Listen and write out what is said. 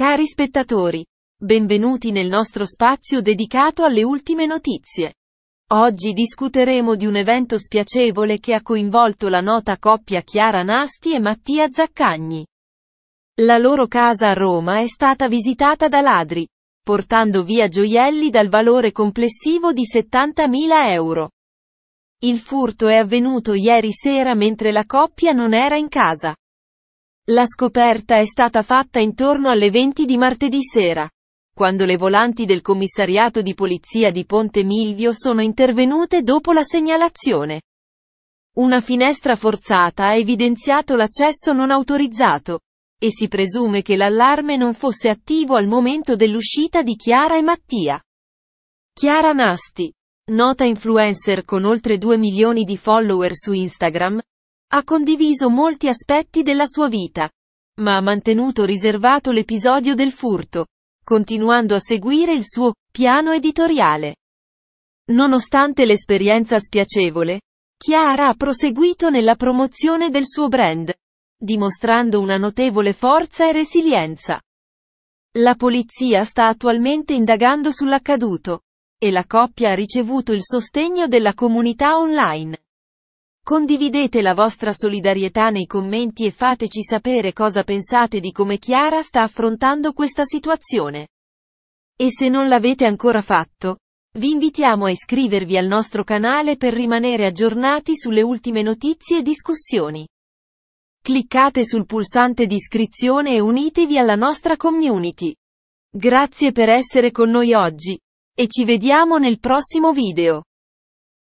Cari spettatori, benvenuti nel nostro spazio dedicato alle ultime notizie. Oggi discuteremo di un evento spiacevole che ha coinvolto la nota coppia Chiara Nasti e Mattia Zaccagni. La loro casa a Roma è stata visitata da ladri, portando via gioielli dal valore complessivo di 70.000 euro. Il furto è avvenuto ieri sera mentre la coppia non era in casa. La scoperta è stata fatta intorno alle 20 di martedì sera, quando le volanti del commissariato di polizia di Ponte Milvio sono intervenute dopo la segnalazione. Una finestra forzata ha evidenziato l'accesso non autorizzato, e si presume che l'allarme non fosse attivo al momento dell'uscita di Chiara e Mattia. Chiara Nasti, nota influencer con oltre 2 milioni di follower su Instagram, ha condiviso molti aspetti della sua vita, ma ha mantenuto riservato l'episodio del furto, continuando a seguire il suo piano editoriale. Nonostante l'esperienza spiacevole, Chiara ha proseguito nella promozione del suo brand, dimostrando una notevole forza e resilienza. La polizia sta attualmente indagando sull'accaduto, e la coppia ha ricevuto il sostegno della comunità online. Condividete la vostra solidarietà nei commenti e fateci sapere cosa pensate di come Chiara sta affrontando questa situazione. E se non l'avete ancora fatto, vi invitiamo a iscrivervi al nostro canale per rimanere aggiornati sulle ultime notizie e discussioni. Cliccate sul pulsante di iscrizione e unitevi alla nostra community. Grazie per essere con noi oggi. E ci vediamo nel prossimo video.